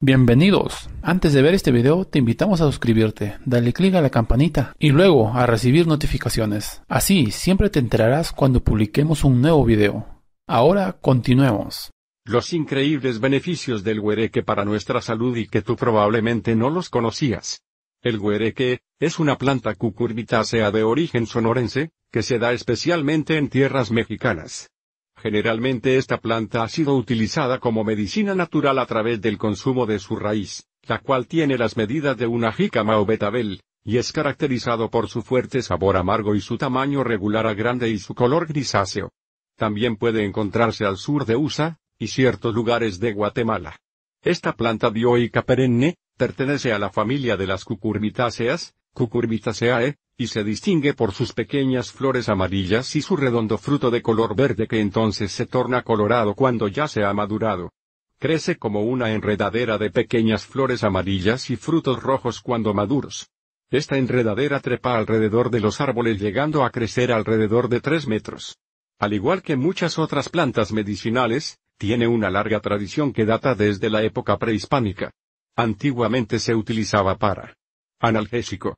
Bienvenidos. Antes de ver este video te invitamos a suscribirte, dale clic a la campanita y luego a recibir notificaciones. Así siempre te enterarás cuando publiquemos un nuevo video. Ahora continuemos. Los increíbles beneficios del huereque para nuestra salud y que tú probablemente no los conocías. El huereque, es una planta cucurbitácea de origen sonorense, que se da especialmente en tierras mexicanas. Generalmente esta planta ha sido utilizada como medicina natural a través del consumo de su raíz, la cual tiene las medidas de una jícama o betabel, y es caracterizado por su fuerte sabor amargo y su tamaño regular a grande y su color grisáceo. También puede encontrarse al sur de USA, y ciertos lugares de Guatemala. Esta planta dioica perenne, pertenece a la familia de las cucurbitáceas, Cucurbitaceae, y se distingue por sus pequeñas flores amarillas y su redondo fruto de color verde que entonces se torna colorado cuando ya se ha madurado. Crece como una enredadera de pequeñas flores amarillas y frutos rojos cuando maduros. Esta enredadera trepa alrededor de los árboles llegando a crecer alrededor de 3 metros. Al igual que muchas otras plantas medicinales, tiene una larga tradición que data desde la época prehispánica. Antiguamente se utilizaba para analgésico,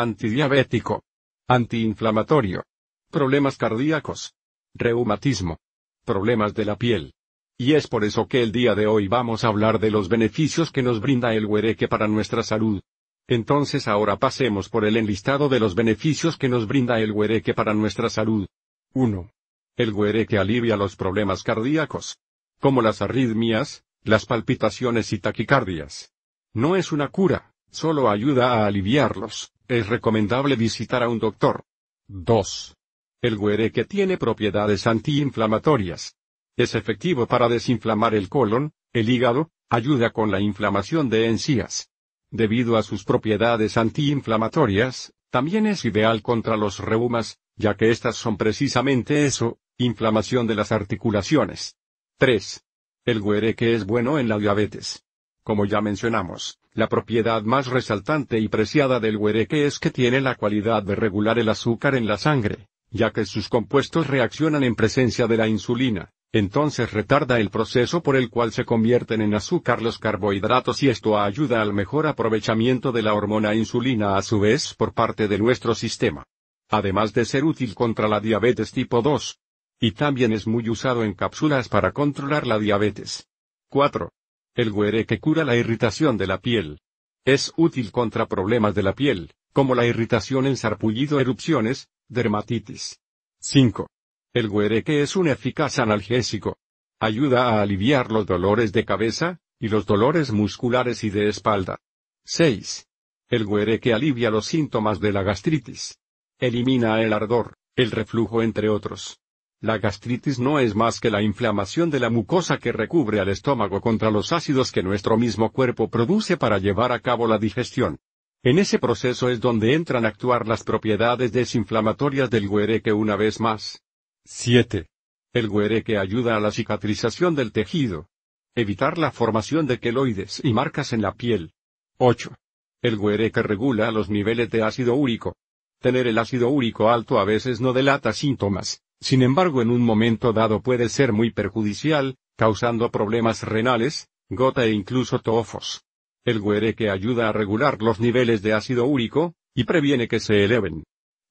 Antidiabético. Antiinflamatorio. Problemas cardíacos. Reumatismo. Problemas de la piel. Y es por eso que el día de hoy vamos a hablar de los beneficios que nos brinda el huereque para nuestra salud. Entonces ahora pasemos por el enlistado de los beneficios que nos brinda el huereque para nuestra salud. 1. El huereque alivia los problemas cardíacos. Como las arritmias, las palpitaciones y taquicardias. No es una cura, solo ayuda a aliviarlos es recomendable visitar a un doctor. 2. El que tiene propiedades antiinflamatorias. Es efectivo para desinflamar el colon, el hígado, ayuda con la inflamación de encías. Debido a sus propiedades antiinflamatorias, también es ideal contra los reumas, ya que estas son precisamente eso, inflamación de las articulaciones. 3. El que es bueno en la diabetes. Como ya mencionamos, la propiedad más resaltante y preciada del huereque es que tiene la cualidad de regular el azúcar en la sangre, ya que sus compuestos reaccionan en presencia de la insulina, entonces retarda el proceso por el cual se convierten en azúcar los carbohidratos y esto ayuda al mejor aprovechamiento de la hormona insulina a su vez por parte de nuestro sistema. Además de ser útil contra la diabetes tipo 2. Y también es muy usado en cápsulas para controlar la diabetes. 4 el guere que cura la irritación de la piel. Es útil contra problemas de la piel, como la irritación en sarpullido erupciones, dermatitis. 5. El que es un eficaz analgésico. Ayuda a aliviar los dolores de cabeza, y los dolores musculares y de espalda. 6. El que alivia los síntomas de la gastritis. Elimina el ardor, el reflujo entre otros. La gastritis no es más que la inflamación de la mucosa que recubre al estómago contra los ácidos que nuestro mismo cuerpo produce para llevar a cabo la digestión. En ese proceso es donde entran a actuar las propiedades desinflamatorias del güereque una vez más. 7. El huereque ayuda a la cicatrización del tejido. Evitar la formación de queloides y marcas en la piel. 8. El güereque regula los niveles de ácido úrico. Tener el ácido úrico alto a veces no delata síntomas, sin embargo, en un momento dado puede ser muy perjudicial, causando problemas renales, gota e incluso tofos. El que ayuda a regular los niveles de ácido úrico, y previene que se eleven.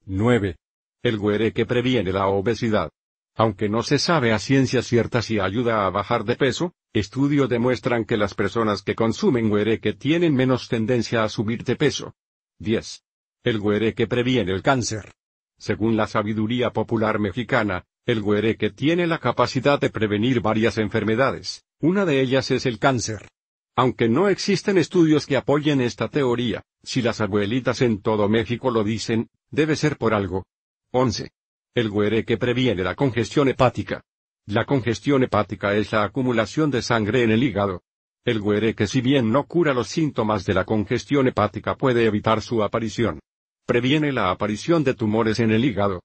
9. El que previene la obesidad. Aunque no se sabe a ciencia cierta si ayuda a bajar de peso, estudios demuestran que las personas que consumen que tienen menos tendencia a subir de peso. 10. El que previene el cáncer. Según la sabiduría popular mexicana, el huereque tiene la capacidad de prevenir varias enfermedades, una de ellas es el cáncer. Aunque no existen estudios que apoyen esta teoría, si las abuelitas en todo México lo dicen, debe ser por algo. 11. El huereque previene la congestión hepática. La congestión hepática es la acumulación de sangre en el hígado. El huereque si bien no cura los síntomas de la congestión hepática puede evitar su aparición. Previene la aparición de tumores en el hígado.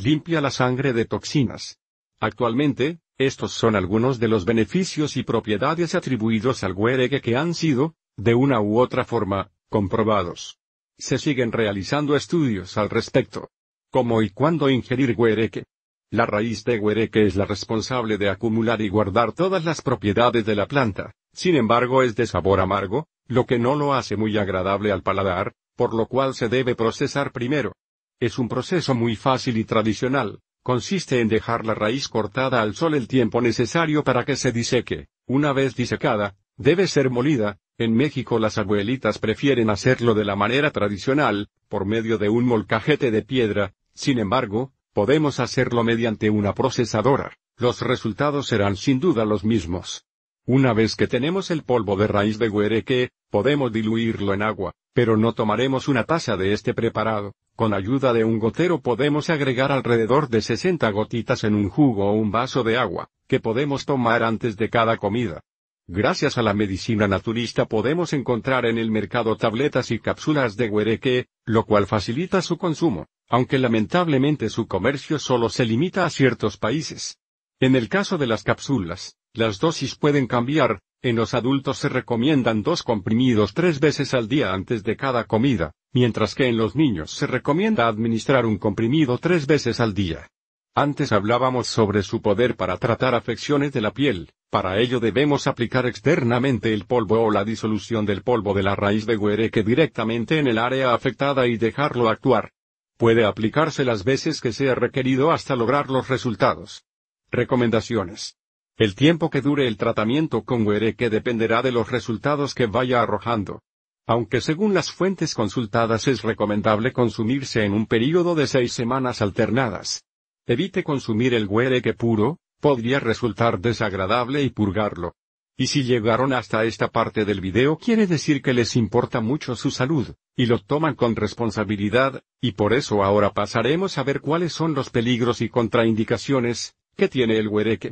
Limpia la sangre de toxinas. Actualmente, estos son algunos de los beneficios y propiedades atribuidos al huereque que han sido, de una u otra forma, comprobados. Se siguen realizando estudios al respecto. ¿Cómo y cuándo ingerir huereque? La raíz de huereque es la responsable de acumular y guardar todas las propiedades de la planta, sin embargo es de sabor amargo, lo que no lo hace muy agradable al paladar, por lo cual se debe procesar primero. Es un proceso muy fácil y tradicional, consiste en dejar la raíz cortada al sol el tiempo necesario para que se diseque. Una vez disecada, debe ser molida, en México las abuelitas prefieren hacerlo de la manera tradicional, por medio de un molcajete de piedra, sin embargo, podemos hacerlo mediante una procesadora. Los resultados serán sin duda los mismos. Una vez que tenemos el polvo de raíz de huereque, podemos diluirlo en agua, pero no tomaremos una taza de este preparado, con ayuda de un gotero podemos agregar alrededor de 60 gotitas en un jugo o un vaso de agua, que podemos tomar antes de cada comida. Gracias a la medicina naturista podemos encontrar en el mercado tabletas y cápsulas de huereque, lo cual facilita su consumo, aunque lamentablemente su comercio solo se limita a ciertos países. En el caso de las cápsulas, las dosis pueden cambiar, en los adultos se recomiendan dos comprimidos tres veces al día antes de cada comida, mientras que en los niños se recomienda administrar un comprimido tres veces al día. Antes hablábamos sobre su poder para tratar afecciones de la piel, para ello debemos aplicar externamente el polvo o la disolución del polvo de la raíz de huereque directamente en el área afectada y dejarlo actuar. Puede aplicarse las veces que sea requerido hasta lograr los resultados. Recomendaciones. El tiempo que dure el tratamiento con huereque dependerá de los resultados que vaya arrojando. Aunque según las fuentes consultadas es recomendable consumirse en un período de seis semanas alternadas. Evite consumir el huereque puro, podría resultar desagradable y purgarlo. Y si llegaron hasta esta parte del video quiere decir que les importa mucho su salud, y lo toman con responsabilidad, y por eso ahora pasaremos a ver cuáles son los peligros y contraindicaciones, que tiene el huereque.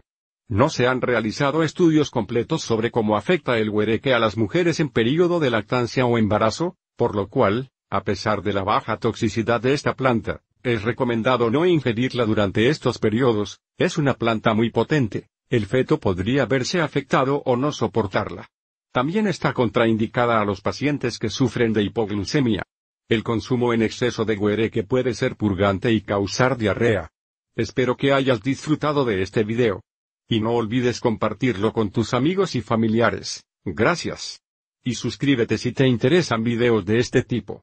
No se han realizado estudios completos sobre cómo afecta el huereque a las mujeres en período de lactancia o embarazo, por lo cual, a pesar de la baja toxicidad de esta planta, es recomendado no ingerirla durante estos periodos, es una planta muy potente, el feto podría verse afectado o no soportarla. También está contraindicada a los pacientes que sufren de hipoglucemia. El consumo en exceso de huereque puede ser purgante y causar diarrea. Espero que hayas disfrutado de este video. Y no olvides compartirlo con tus amigos y familiares. Gracias. Y suscríbete si te interesan videos de este tipo.